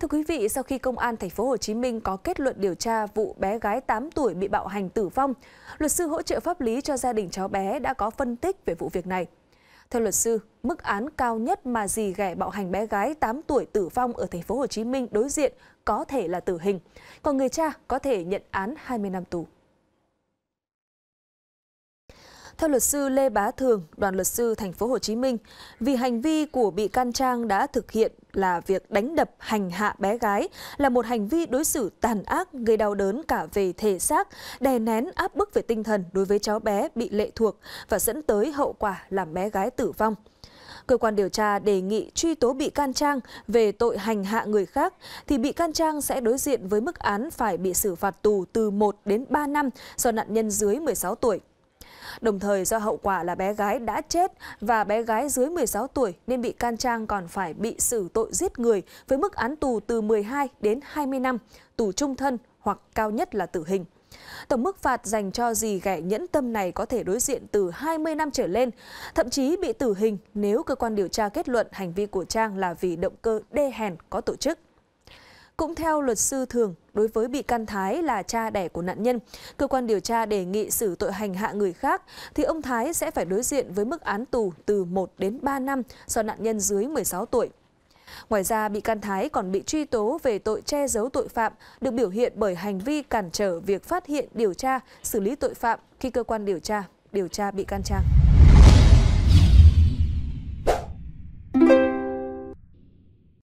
Thưa quý vị, sau khi công an thành phố Hồ Chí Minh có kết luận điều tra vụ bé gái 8 tuổi bị bạo hành tử vong, luật sư hỗ trợ pháp lý cho gia đình cháu bé đã có phân tích về vụ việc này. Theo luật sư, mức án cao nhất mà dì ghẻ bạo hành bé gái 8 tuổi tử vong ở thành phố Hồ Chí Minh đối diện có thể là tử hình, còn người cha có thể nhận án 20 năm tù. Theo luật sư Lê Bá Thường, đoàn luật sư thành phố Hồ Chí Minh, vì hành vi của bị can Trang đã thực hiện là việc đánh đập hành hạ bé gái là một hành vi đối xử tàn ác gây đau đớn cả về thể xác, đè nén áp bức về tinh thần đối với cháu bé bị lệ thuộc và dẫn tới hậu quả làm bé gái tử vong. Cơ quan điều tra đề nghị truy tố bị can Trang về tội hành hạ người khác thì bị can Trang sẽ đối diện với mức án phải bị xử phạt tù từ 1 đến 3 năm do nạn nhân dưới 16 tuổi. Đồng thời do hậu quả là bé gái đã chết và bé gái dưới 16 tuổi nên bị can Trang còn phải bị xử tội giết người với mức án tù từ 12 đến 20 năm, tù trung thân hoặc cao nhất là tử hình. Tổng mức phạt dành cho gì ghẻ nhẫn tâm này có thể đối diện từ 20 năm trở lên, thậm chí bị tử hình nếu cơ quan điều tra kết luận hành vi của Trang là vì động cơ đê hèn có tổ chức. Cũng theo luật sư Thường, đối với bị can Thái là cha đẻ của nạn nhân, cơ quan điều tra đề nghị xử tội hành hạ người khác, thì ông Thái sẽ phải đối diện với mức án tù từ 1 đến 3 năm do nạn nhân dưới 16 tuổi. Ngoài ra, bị can Thái còn bị truy tố về tội che giấu tội phạm, được biểu hiện bởi hành vi cản trở việc phát hiện, điều tra, xử lý tội phạm khi cơ quan điều tra, điều tra bị can Trang.